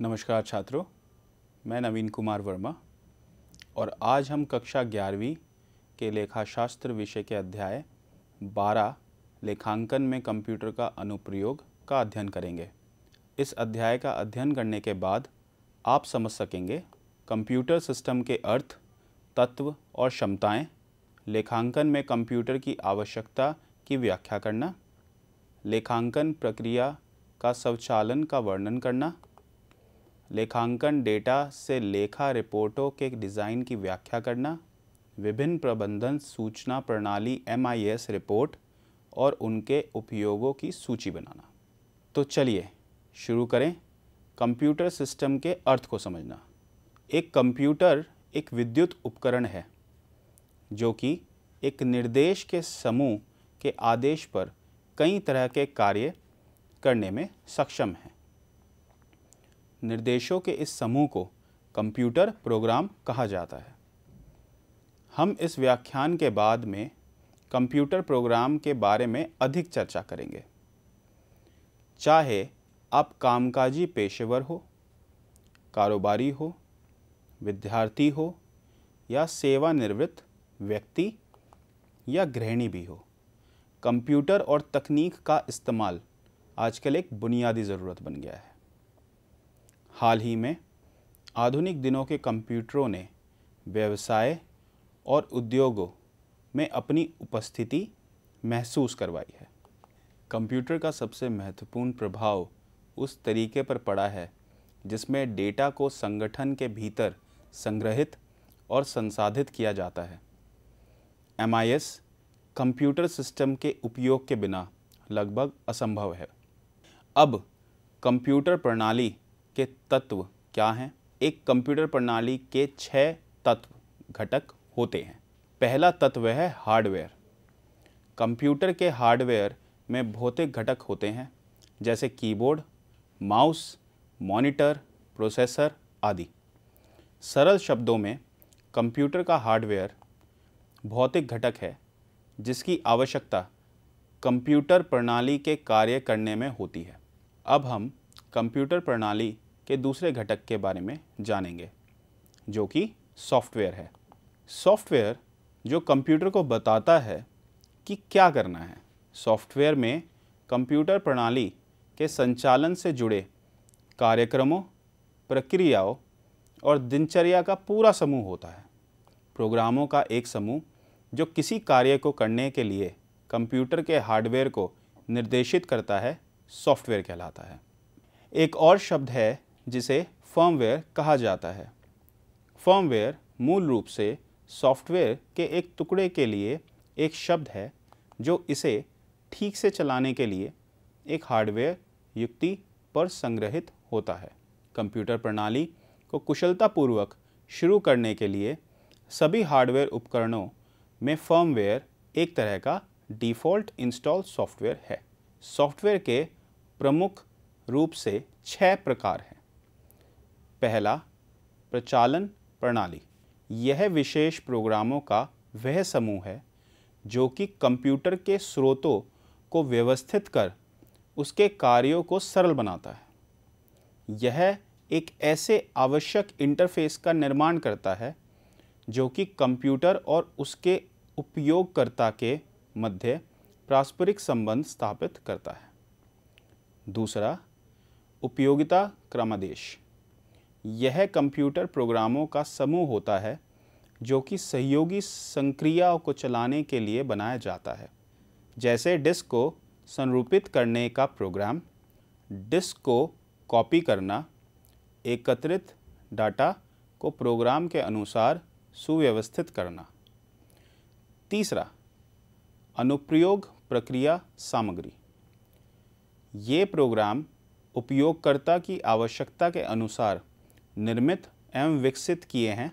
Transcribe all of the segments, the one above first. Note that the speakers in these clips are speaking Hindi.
नमस्कार छात्रों मैं नवीन कुमार वर्मा और आज हम कक्षा ग्यारहवीं के लेखाशास्त्र विषय के अध्याय बारह लेखांकन में कंप्यूटर का अनुप्रयोग का अध्ययन करेंगे इस अध्याय का अध्ययन करने के बाद आप समझ सकेंगे कंप्यूटर सिस्टम के अर्थ तत्व और क्षमताएं, लेखांकन में कंप्यूटर की आवश्यकता की व्याख्या करना लेखांकन प्रक्रिया का स्वचालन का वर्णन करना लेखांकन डेटा से लेखा रिपोर्टों के डिज़ाइन की व्याख्या करना विभिन्न प्रबंधन सूचना प्रणाली एम रिपोर्ट और उनके उपयोगों की सूची बनाना तो चलिए शुरू करें कंप्यूटर सिस्टम के अर्थ को समझना एक कंप्यूटर एक विद्युत उपकरण है जो कि एक निर्देश के समूह के आदेश पर कई तरह के कार्य करने में सक्षम है निर्देशों के इस समूह को कंप्यूटर प्रोग्राम कहा जाता है हम इस व्याख्यान के बाद में कंप्यूटर प्रोग्राम के बारे में अधिक चर्चा करेंगे चाहे आप कामकाजी पेशेवर हो कारोबारी हो विद्यार्थी हो या सेवानिवृत्त व्यक्ति या गृहिणी भी हो कंप्यूटर और तकनीक का इस्तेमाल आजकल एक बुनियादी ज़रूरत बन गया है हाल ही में आधुनिक दिनों के कंप्यूटरों ने व्यवसाय और उद्योगों में अपनी उपस्थिति महसूस करवाई है कंप्यूटर का सबसे महत्वपूर्ण प्रभाव उस तरीके पर पड़ा है जिसमें डेटा को संगठन के भीतर संग्रहित और संसाधित किया जाता है एम कंप्यूटर सिस्टम के उपयोग के बिना लगभग असंभव है अब कंप्यूटर प्रणाली के तत्व क्या हैं एक कंप्यूटर प्रणाली के छः तत्व घटक होते हैं पहला तत्व है हार्डवेयर कंप्यूटर के हार्डवेयर में भौतिक घटक होते हैं जैसे कीबोर्ड माउस मॉनिटर प्रोसेसर आदि सरल शब्दों में कंप्यूटर का हार्डवेयर भौतिक घटक है जिसकी आवश्यकता कंप्यूटर प्रणाली के कार्य करने में होती है अब हम कंप्यूटर प्रणाली के दूसरे घटक के बारे में जानेंगे जो कि सॉफ्टवेयर है सॉफ्टवेयर जो कंप्यूटर को बताता है कि क्या करना है सॉफ्टवेयर में कंप्यूटर प्रणाली के संचालन से जुड़े कार्यक्रमों प्रक्रियाओं और दिनचर्या का पूरा समूह होता है प्रोग्रामों का एक समूह जो किसी कार्य को करने के लिए कंप्यूटर के हार्डवेयर को निर्देशित करता है सॉफ्टवेयर कहलाता है एक और शब्द है जिसे फर्मवेयर कहा जाता है फर्मवेयर मूल रूप से सॉफ्टवेयर के एक टुकड़े के लिए एक शब्द है जो इसे ठीक से चलाने के लिए एक हार्डवेयर युक्ति पर संग्रहित होता है कंप्यूटर प्रणाली को कुशलतापूर्वक शुरू करने के लिए सभी हार्डवेयर उपकरणों में फर्मवेयर एक तरह का डिफ़ॉल्ट इंस्टॉल सॉफ्टवेयर है सॉफ्टवेयर के प्रमुख रूप से छः प्रकार हैं पहला प्रचालन प्रणाली यह विशेष प्रोग्रामों का वह समूह है जो कि कंप्यूटर के स्रोतों को व्यवस्थित कर उसके कार्यों को सरल बनाता है यह एक ऐसे आवश्यक इंटरफेस का निर्माण करता है जो कि कंप्यूटर और उसके उपयोगकर्ता के मध्य पारस्परिक संबंध स्थापित करता है दूसरा उपयोगिता क्रमादेश यह कंप्यूटर प्रोग्रामों का समूह होता है जो कि सहयोगी संक्रिया को चलाने के लिए बनाया जाता है जैसे डिस्क को संरूपित करने का प्रोग्राम डिस्क को कॉपी करना एकत्रित डाटा को प्रोग्राम के अनुसार सुव्यवस्थित करना तीसरा अनुप्रयोग प्रक्रिया सामग्री ये प्रोग्राम उपयोगकर्ता की आवश्यकता के अनुसार निर्मित एवं विकसित किए हैं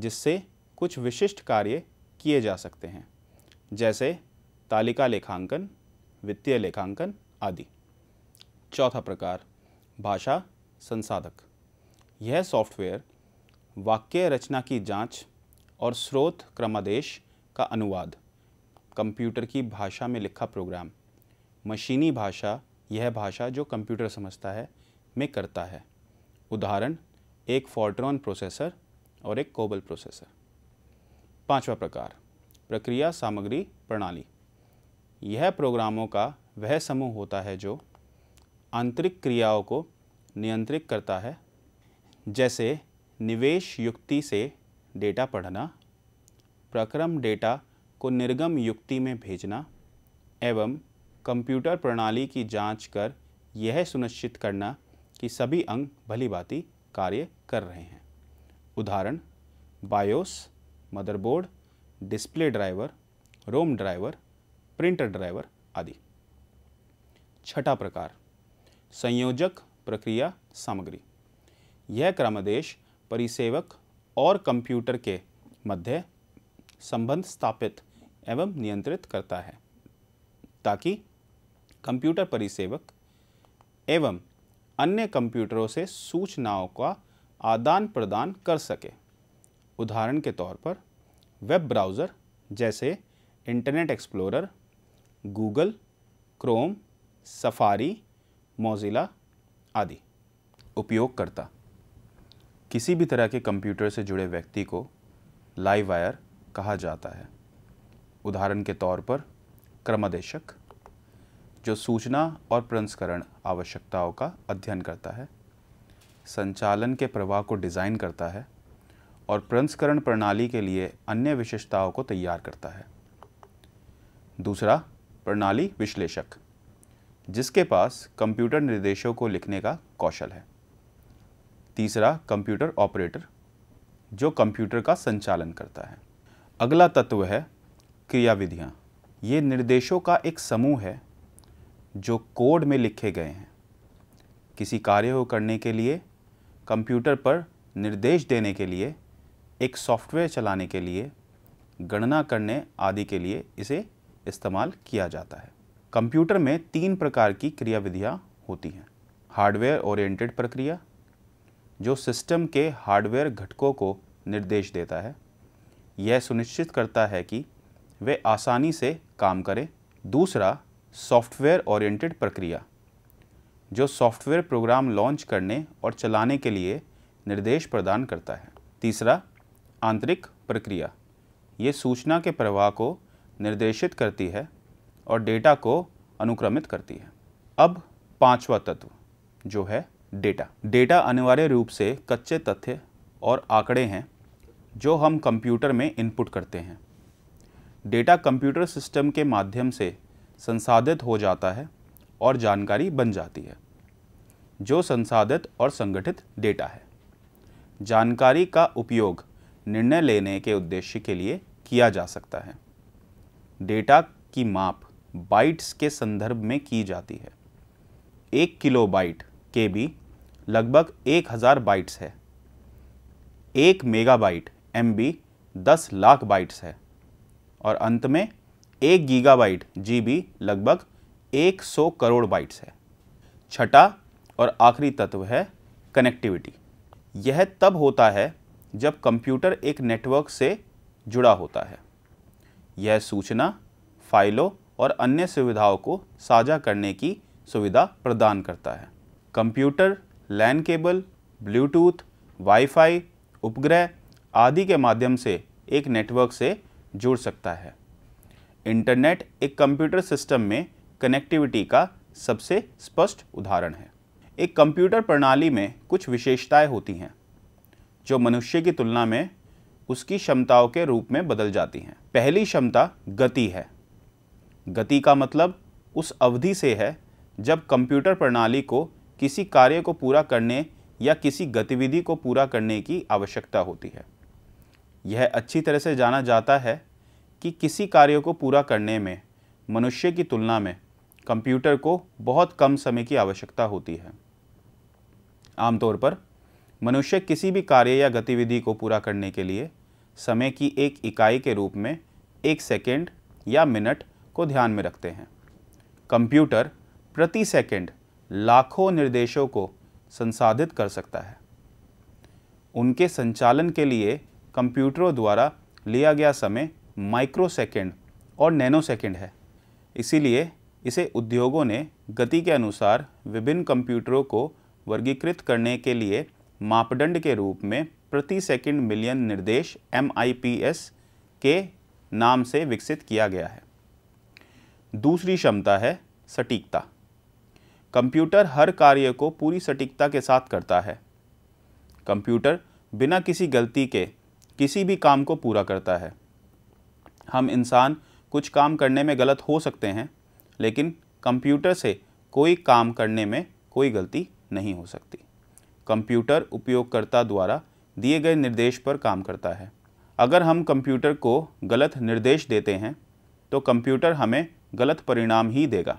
जिससे कुछ विशिष्ट कार्य किए जा सकते हैं जैसे तालिका लेखांकन वित्तीय लेखांकन आदि चौथा प्रकार भाषा संसाधक यह सॉफ्टवेयर वाक्य रचना की जांच और स्रोत क्रमादेश का अनुवाद कंप्यूटर की भाषा में लिखा प्रोग्राम मशीनी भाषा यह भाषा जो कंप्यूटर समझता है में करता है उदाहरण एक फोर्ट्रॉन प्रोसेसर और एक कोबल प्रोसेसर पांचवा प्रकार प्रक्रिया सामग्री प्रणाली यह प्रोग्रामों का वह समूह होता है जो आंतरिक क्रियाओं को नियंत्रित करता है जैसे निवेश युक्ति से डेटा पढ़ना प्रक्रम डेटा को निर्गम युक्ति में भेजना एवं कंप्यूटर प्रणाली की जांच कर यह सुनिश्चित करना कि सभी अंग भली भांति कार्य कर रहे हैं उदाहरण BIOS motherboard display driver ROM driver printer driver आदि छठा प्रकार संयोजक प्रक्रिया सामग्री यह क्रमादेश परिसेवक और कंप्यूटर के मध्य संबंध स्थापित एवं नियंत्रित करता है ताकि कंप्यूटर परिसेवक एवं अन्य कंप्यूटरों से सूचनाओं का आदान प्रदान कर सके उदाहरण के तौर पर वेब ब्राउज़र जैसे Internet Explorer Google Chrome Safari Mozilla आदि उपयोगकर्ता किसी भी तरह के कंप्यूटर से जुड़े व्यक्ति को लाइव वायर कहा जाता है उदाहरण के तौर पर क्रमादेशक जो सूचना और प्रंस्करण आवश्यकताओं का अध्ययन करता है संचालन के प्रवाह को डिज़ाइन करता है और प्रंस्करण प्रणाली के लिए अन्य विशेषताओं को तैयार करता है दूसरा प्रणाली विश्लेषक जिसके पास कंप्यूटर निर्देशों को लिखने का कौशल है तीसरा कंप्यूटर ऑपरेटर जो कंप्यूटर का संचालन करता है अगला तत्व है क्रियाविधियाँ ये निर्देशों का एक समूह है जो कोड में लिखे गए हैं किसी कार्य को करने के लिए कंप्यूटर पर निर्देश देने के लिए एक सॉफ्टवेयर चलाने के लिए गणना करने आदि के लिए इसे इस्तेमाल किया जाता है कंप्यूटर में तीन प्रकार की क्रियाविधियाँ होती हैं हार्डवेयर ओरिएंटेड प्रक्रिया जो सिस्टम के हार्डवेयर घटकों को निर्देश देता है यह सुनिश्चित करता है कि वे आसानी से काम करें दूसरा सॉफ्टवेयर ओरिएंटेड प्रक्रिया जो सॉफ्टवेयर प्रोग्राम लॉन्च करने और चलाने के लिए निर्देश प्रदान करता है तीसरा आंतरिक प्रक्रिया ये सूचना के प्रवाह को निर्देशित करती है और डेटा को अनुक्रमित करती है अब पांचवा तत्व जो है डेटा डेटा अनिवार्य रूप से कच्चे तथ्य और आंकड़े हैं जो हम कंप्यूटर में इनपुट करते हैं डेटा कंप्यूटर सिस्टम के माध्यम से संसाधित हो जाता है और जानकारी बन जाती है जो संसाधित और संगठित डेटा है जानकारी का उपयोग निर्णय लेने के उद्देश्य के लिए किया जा सकता है डेटा की माप बाइट्स के संदर्भ में की जाती है एक किलो बाइट के बी लगभग एक हज़ार बाइट्स है एक मेगाबाइट एम बी दस लाख बाइट्स है और अंत में एक गीगाबाइट जीबी लगभग 100 करोड़ बाइट्स है छठा और आखिरी तत्व है कनेक्टिविटी यह तब होता है जब कंप्यूटर एक नेटवर्क से जुड़ा होता है यह सूचना फाइलों और अन्य सुविधाओं को साझा करने की सुविधा प्रदान करता है computer LAN cable Bluetooth wifi, उपग्रह आदि के माध्यम से एक नेटवर्क से जुड़ सकता है इंटरनेट एक कंप्यूटर सिस्टम में कनेक्टिविटी का सबसे स्पष्ट उदाहरण है एक कंप्यूटर प्रणाली में कुछ विशेषताएं होती हैं जो मनुष्य की तुलना में उसकी क्षमताओं के रूप में बदल जाती हैं पहली क्षमता गति है गति का मतलब उस अवधि से है जब कंप्यूटर प्रणाली को किसी कार्य को पूरा करने या किसी गतिविधि को पूरा करने की आवश्यकता होती है यह अच्छी तरह से जाना जाता है कि किसी कार्य को पूरा करने में मनुष्य की तुलना में कंप्यूटर को बहुत कम समय की आवश्यकता होती है आमतौर पर मनुष्य किसी भी कार्य या गतिविधि को पूरा करने के लिए समय की एक इकाई के रूप में एक सेकेंड या मिनट को ध्यान में रखते हैं कंप्यूटर प्रति सेकेंड लाखों निर्देशों को संसाधित कर सकता है उनके संचालन के लिए कंप्यूटरों द्वारा लिया गया समय माइक्रोसेकेंड और नैनोसेकेंड है इसीलिए इसे उद्योगों ने गति के अनुसार विभिन्न कंप्यूटरों को वर्गीकृत करने के लिए मापदंड के रूप में प्रति सेकंड मिलियन निर्देश एम के नाम से विकसित किया गया है दूसरी क्षमता है सटीकता कंप्यूटर हर कार्य को पूरी सटीकता के साथ करता है कंप्यूटर बिना किसी गलती के किसी भी काम को पूरा करता है हम इंसान कुछ काम करने में गलत हो सकते हैं लेकिन कंप्यूटर से कोई काम करने में कोई गलती नहीं हो सकती कंप्यूटर उपयोगकर्ता द्वारा दिए गए निर्देश पर काम करता है अगर हम कंप्यूटर को गलत निर्देश देते हैं तो कंप्यूटर हमें गलत परिणाम ही देगा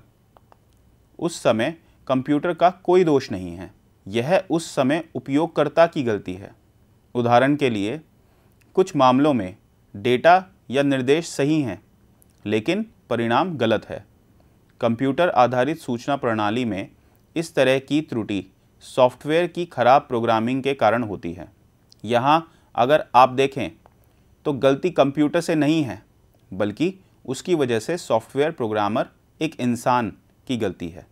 उस समय कंप्यूटर का कोई दोष नहीं है यह उस समय उपयोगकर्ता की गलती है उदाहरण के लिए कुछ मामलों में डेटा या निर्देश सही हैं लेकिन परिणाम गलत है कंप्यूटर आधारित सूचना प्रणाली में इस तरह की त्रुटि सॉफ्टवेयर की खराब प्रोग्रामिंग के कारण होती है यहाँ अगर आप देखें तो गलती कंप्यूटर से नहीं है बल्कि उसकी वजह से सॉफ्टवेयर प्रोग्रामर एक इंसान की गलती है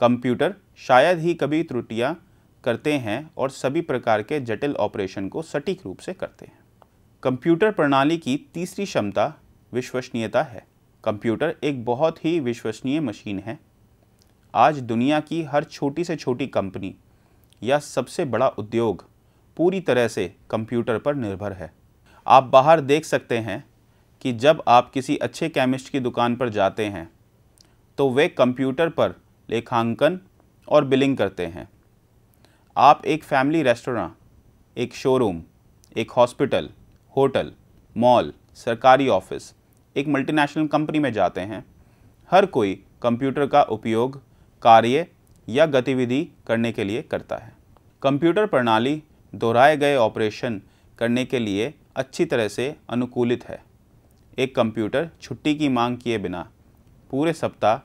कंप्यूटर शायद ही कभी त्रुटियाँ करते हैं और सभी प्रकार के जटिल ऑपरेशन को सटीक रूप से करते हैं कंप्यूटर प्रणाली की तीसरी क्षमता विश्वसनीयता है कंप्यूटर एक बहुत ही विश्वसनीय मशीन है आज दुनिया की हर छोटी से छोटी कंपनी या सबसे बड़ा उद्योग पूरी तरह से कंप्यूटर पर निर्भर है आप बाहर देख सकते हैं कि जब आप किसी अच्छे केमिस्ट की दुकान पर जाते हैं तो वे कंप्यूटर पर लेखांकन और बिलिंग करते हैं आप एक फैमिली रेस्टोरेंट एक शोरूम एक हॉस्पिटल होटल मॉल सरकारी ऑफिस एक मल्टीनेशनल कंपनी में जाते हैं हर कोई कंप्यूटर का उपयोग कार्य या गतिविधि करने के लिए करता है कंप्यूटर प्रणाली दोहराए गए ऑपरेशन करने के लिए अच्छी तरह से अनुकूलित है एक कंप्यूटर छुट्टी की मांग किए बिना पूरे सप्ताह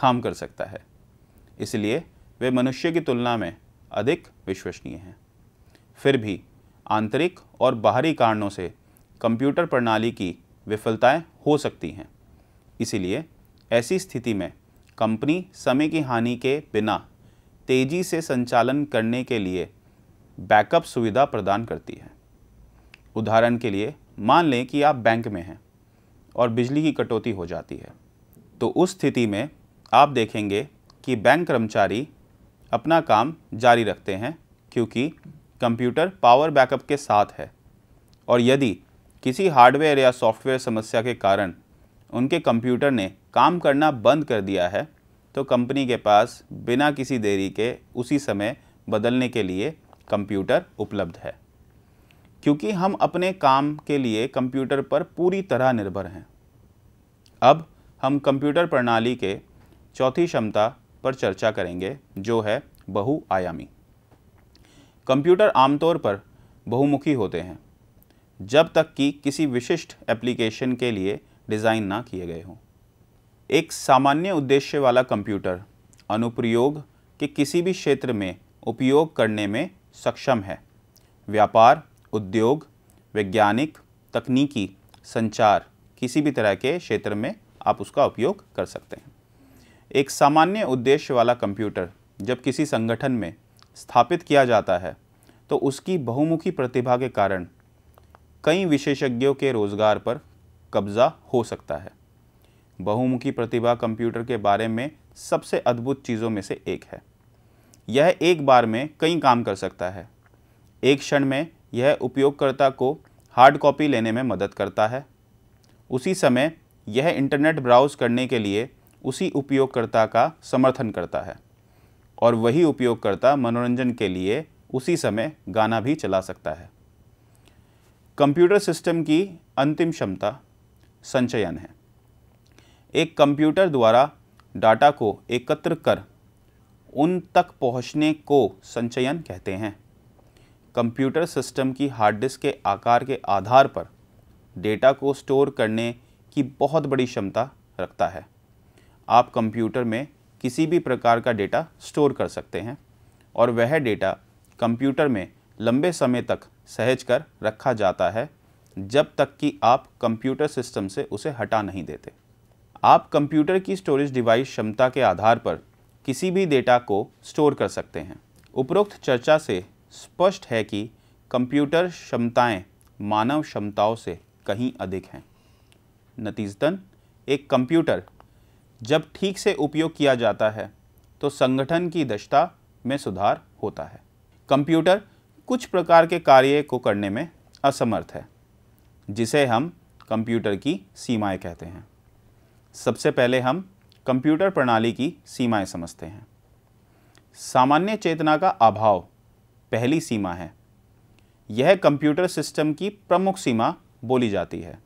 काम कर सकता है इसलिए वे मनुष्य की तुलना में अधिक विश्वसनीय हैं फिर भी आंतरिक और बाहरी कारणों से कंप्यूटर प्रणाली की विफलताएं हो सकती हैं इसीलिए ऐसी स्थिति में कंपनी समय की हानि के बिना तेज़ी से संचालन करने के लिए बैकअप सुविधा प्रदान करती है उदाहरण के लिए मान लें कि आप बैंक में हैं और बिजली की कटौती हो जाती है तो उस स्थिति में आप देखेंगे कि बैंक कर्मचारी अपना काम जारी रखते हैं क्योंकि कंप्यूटर पावर बैकअप के साथ है और यदि किसी हार्डवेयर या सॉफ्टवेयर समस्या के कारण उनके कंप्यूटर ने काम करना बंद कर दिया है तो कंपनी के पास बिना किसी देरी के उसी समय बदलने के लिए कंप्यूटर उपलब्ध है क्योंकि हम अपने काम के लिए कंप्यूटर पर पूरी तरह निर्भर हैं अब हम कंप्यूटर प्रणाली के चौथी क्षमता पर चर्चा करेंगे जो है बहुआयामी कंप्यूटर आमतौर पर बहुमुखी होते हैं जब तक कि किसी विशिष्ट एप्लीकेशन के लिए डिज़ाइन ना किए गए हों एक सामान्य उद्देश्य वाला कंप्यूटर अनुप्रयोग के किसी भी क्षेत्र में उपयोग करने में सक्षम है व्यापार उद्योग वैज्ञानिक तकनीकी संचार किसी भी तरह के क्षेत्र में आप उसका उपयोग कर सकते हैं एक सामान्य उद्देश्य वाला कंप्यूटर जब किसी संगठन में स्थापित किया जाता है तो उसकी बहुमुखी प्रतिभा के कारण कई विशेषज्ञों के रोजगार पर कब्जा हो सकता है बहुमुखी प्रतिभा कंप्यूटर के बारे में सबसे अद्भुत चीज़ों में से एक है यह एक बार में कई काम कर सकता है एक क्षण में यह उपयोगकर्ता को हार्ड कॉपी लेने में मदद करता है उसी समय यह इंटरनेट ब्राउज़ करने के लिए उसी उपयोगकर्ता का समर्थन करता है और वही उपयोगकर्ता मनोरंजन के लिए उसी समय गाना भी चला सकता है कंप्यूटर सिस्टम की अंतिम क्षमता संचयन है एक कंप्यूटर द्वारा डाटा को एकत्र कर उन तक पहुंचने को संचयन कहते हैं कंप्यूटर सिस्टम की हार्ड डिस्क के आकार के आधार पर डेटा को स्टोर करने की बहुत बड़ी क्षमता रखता है आप कंप्यूटर में किसी भी प्रकार का डेटा स्टोर कर सकते हैं और वह डेटा कंप्यूटर में लंबे समय तक सहज कर रखा जाता है जब तक कि आप कंप्यूटर सिस्टम से उसे हटा नहीं देते आप कंप्यूटर की स्टोरेज डिवाइस क्षमता के आधार पर किसी भी डेटा को स्टोर कर सकते हैं उपरोक्त चर्चा से स्पष्ट है कि कंप्यूटर क्षमताएं मानव क्षमताओं से कहीं अधिक हैं नतीजतन एक कंप्यूटर जब ठीक से उपयोग किया जाता है तो संगठन की दक्षता में सुधार होता है कंप्यूटर कुछ प्रकार के कार्य को करने में असमर्थ है जिसे हम कंप्यूटर की सीमाएं कहते हैं सबसे पहले हम कंप्यूटर प्रणाली की सीमाएं समझते हैं सामान्य चेतना का अभाव पहली सीमा है यह कंप्यूटर सिस्टम की प्रमुख सीमा बोली जाती है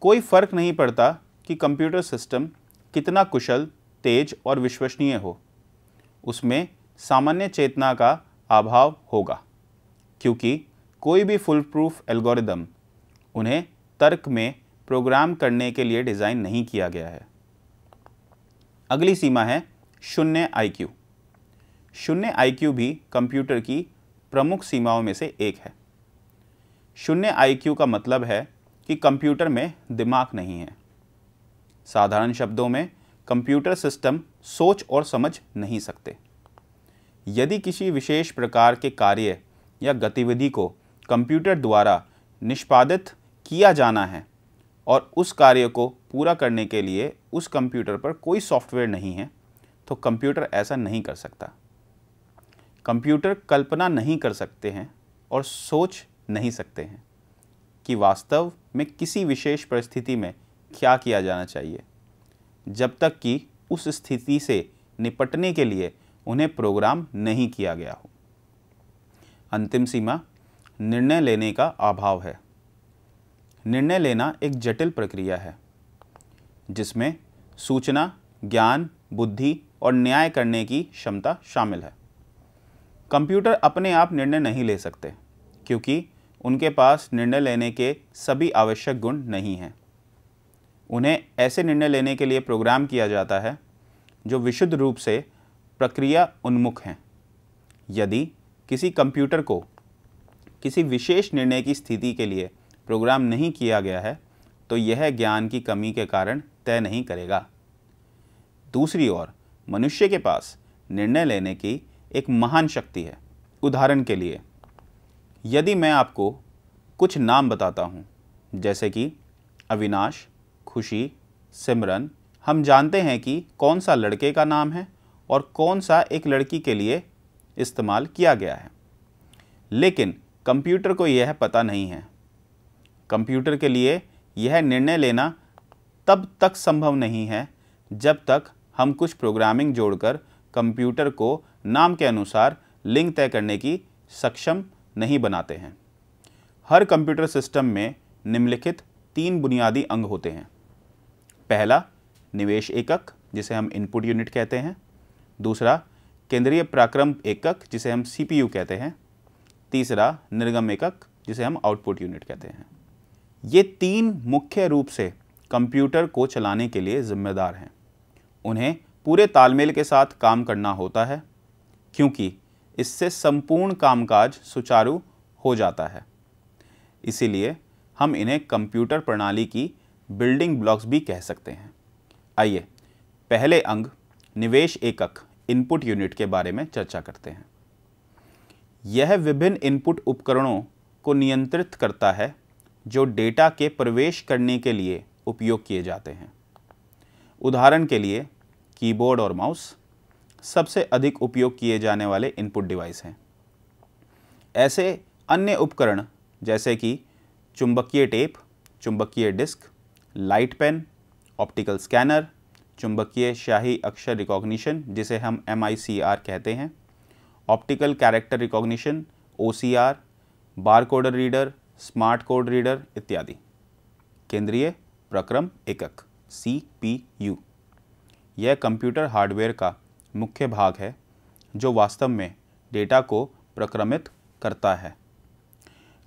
कोई फर्क नहीं पड़ता कि कंप्यूटर सिस्टम कितना कुशल तेज और विश्वसनीय हो उसमें सामान्य चेतना का अभाव होगा क्योंकि कोई भी फुल प्रूफ एल्गोरिदम उन्हें तर्क में प्रोग्राम करने के लिए डिज़ाइन नहीं किया गया है अगली सीमा है शून्य आईक्यू शून्य आईक्यू भी कंप्यूटर की प्रमुख सीमाओं में से एक है शून्य आईक्यू का मतलब है कि कंप्यूटर में दिमाग नहीं है साधारण शब्दों में कंप्यूटर सिस्टम सोच और समझ नहीं सकते यदि किसी विशेष प्रकार के कार्य या गतिविधि को कंप्यूटर द्वारा निष्पादित किया जाना है और उस कार्य को पूरा करने के लिए उस कंप्यूटर पर कोई सॉफ्टवेयर नहीं है तो कंप्यूटर ऐसा नहीं कर सकता कंप्यूटर कल्पना नहीं कर सकते हैं और सोच नहीं सकते हैं कि वास्तव में किसी विशेष परिस्थिति में क्या किया जाना चाहिए जब तक कि उस स्थिति से निपटने के लिए उन्हें प्रोग्राम नहीं किया गया हो अंतिम सीमा निर्णय लेने का अभाव है निर्णय लेना एक जटिल प्रक्रिया है जिसमें सूचना ज्ञान बुद्धि और न्याय करने की क्षमता शामिल है कंप्यूटर अपने आप निर्णय नहीं ले सकते क्योंकि उनके पास निर्णय लेने के सभी आवश्यक गुण नहीं हैं उन्हें ऐसे निर्णय लेने के लिए प्रोग्राम किया जाता है जो विशुद्ध रूप से प्रक्रिया उन्मुख हैं यदि किसी कंप्यूटर को किसी विशेष निर्णय की स्थिति के लिए प्रोग्राम नहीं किया गया है तो यह ज्ञान की कमी के कारण तय नहीं करेगा दूसरी ओर मनुष्य के पास निर्णय लेने की एक महान शक्ति है उदाहरण के लिए यदि मैं आपको कुछ नाम बताता हूँ जैसे कि अविनाश खुशी सिमरन हम जानते हैं कि कौन सा लड़के का नाम है और कौन सा एक लड़की के लिए इस्तेमाल किया गया है लेकिन कंप्यूटर को यह पता नहीं है कंप्यूटर के लिए यह निर्णय लेना तब तक संभव नहीं है जब तक हम कुछ प्रोग्रामिंग जोड़कर कंप्यूटर को नाम के अनुसार लिंक तय करने की सक्षम नहीं बनाते हैं हर कंप्यूटर सिस्टम में निम्नलिखित तीन बुनियादी अंग होते हैं पहला निवेश एकक जिसे हम इनपुट यूनिट कहते हैं दूसरा केंद्रीय प्राक्रम एकक जिसे हम सीपीयू कहते हैं तीसरा निर्गम एकक जिसे हम आउटपुट यूनिट कहते हैं ये तीन मुख्य रूप से कंप्यूटर को चलाने के लिए जिम्मेदार हैं उन्हें पूरे तालमेल के साथ काम करना होता है क्योंकि इससे संपूर्ण कामकाज सुचारू हो जाता है इसीलिए हम इन्हें कंप्यूटर प्रणाली की बिल्डिंग ब्लॉक्स भी कह सकते हैं आइए पहले अंग निवेश एकक इनपुट यूनिट के बारे में चर्चा करते हैं यह विभिन्न इनपुट उपकरणों को नियंत्रित करता है जो डेटा के प्रवेश करने के लिए उपयोग किए जाते हैं उदाहरण के लिए कीबोर्ड और माउस सबसे अधिक उपयोग किए जाने वाले इनपुट डिवाइस हैं ऐसे अन्य उपकरण जैसे कि चुंबकीय टेप चुंबकीय disk light pen optical scanner चुंबकीय शाही अक्षर रिकॉग्निशन जिसे हम एम कहते हैं ऑप्टिकल कैरेक्टर रिकॉग्निशन ओ bar reader smart code reader इत्यादि केंद्रीय प्रक्रम एकक सी पी यू यह कंप्यूटर हार्डवेयर का मुख्य भाग है जो वास्तव में डेटा को प्रक्रमित करता है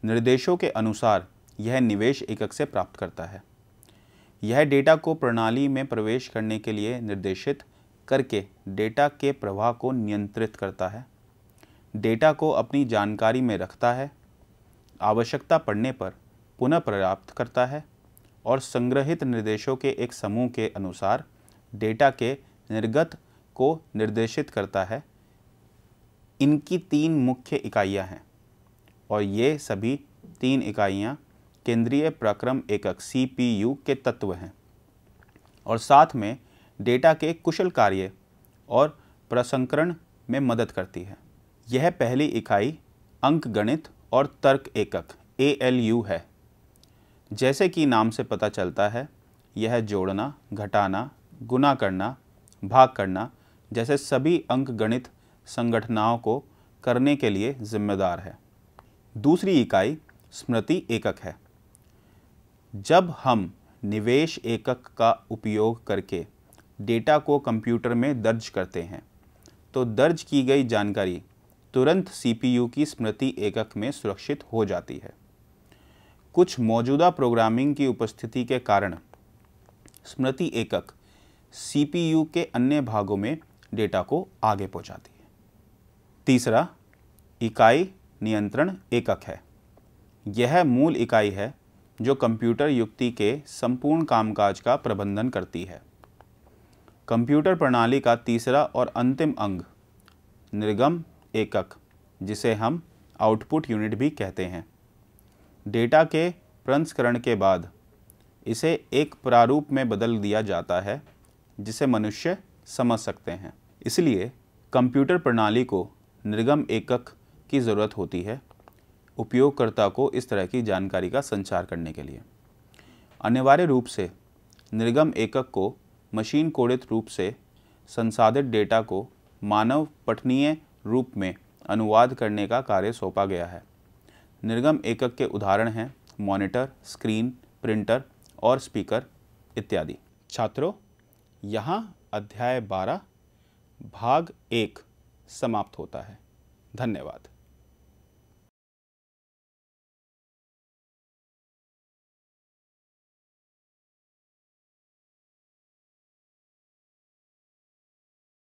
निर्देशों के अनुसार यह निवेश एकक से प्राप्त करता है यह डेटा को प्रणाली में प्रवेश करने के लिए निर्देशित करके डेटा के प्रवाह को नियंत्रित करता है डेटा को अपनी जानकारी में रखता है आवश्यकता पड़ने पर पुनः प्राप्त करता है और संग्रहित निर्देशों के एक समूह के अनुसार डेटा के निर्गत को निर्देशित करता है इनकी तीन मुख्य इकाइयां हैं और ये सभी तीन इकाइयां केंद्रीय प्रक्रम एकक सी के तत्व हैं और साथ में डेटा के कुशल कार्य और प्रसंकरण में मदद करती है यह पहली इकाई अंक गणित और तर्क एकक ए है जैसे कि नाम से पता चलता है यह जोड़ना घटाना गुना करना भाग करना जैसे सभी अंक गणित संगठनाओं को करने के लिए जिम्मेदार है दूसरी इकाई स्मृति एकक है जब हम निवेश एकक का उपयोग करके डेटा को कंप्यूटर में दर्ज करते हैं तो दर्ज की गई जानकारी तुरंत सीपीयू की स्मृति एकक में सुरक्षित हो जाती है कुछ मौजूदा प्रोग्रामिंग की उपस्थिति के कारण स्मृति एकक सीपीयू के अन्य भागों में डेटा को आगे पहुंचाती है तीसरा इकाई नियंत्रण एकक है यह मूल इकाई है जो कंप्यूटर युक्ति के संपूर्ण कामकाज का प्रबंधन करती है कंप्यूटर प्रणाली का तीसरा और अंतिम अंग निर्गम एकक जिसे हम आउटपुट यूनिट भी कहते हैं डेटा के प्रंस्करण के बाद इसे एक प्रारूप में बदल दिया जाता है जिसे मनुष्य समझ सकते हैं इसलिए कंप्यूटर प्रणाली को निर्गम एकक की ज़रूरत होती है उपयोगकर्ता को इस तरह की जानकारी का संचार करने के लिए अनिवार्य रूप से निर्गम एकक को मशीन कोडित रूप से संसाधित डेटा को मानव पठनीय रूप में अनुवाद करने का कार्य सौंपा गया है निर्गम एकक के उदाहरण हैं मॉनिटर स्क्रीन प्रिंटर और स्पीकर इत्यादि छात्रों यहाँ अध्याय 12 भाग एक समाप्त होता है धन्यवाद